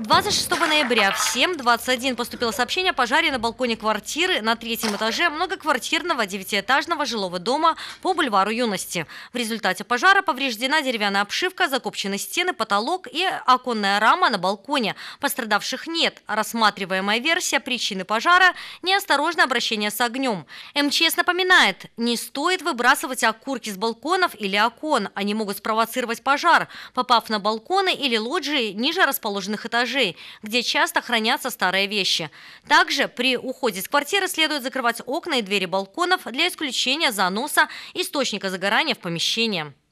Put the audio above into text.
26 ноября в 7.21 поступило сообщение о пожаре на балконе квартиры на третьем этаже многоквартирного девятиэтажного жилого дома по бульвару Юности. В результате пожара повреждена деревянная обшивка, закопчены стены, потолок и оконная рама на балконе. Пострадавших нет. Рассматриваемая версия причины пожара – неосторожное обращение с огнем. МЧС напоминает, не стоит выбрасывать окурки с балконов или окон. Они могут спровоцировать пожар, попав на балконы или лоджии ниже расположенных этажей этажей, где часто хранятся старые вещи. Также при уходе из квартиры следует закрывать окна и двери балконов для исключения заноса источника загорания в помещении.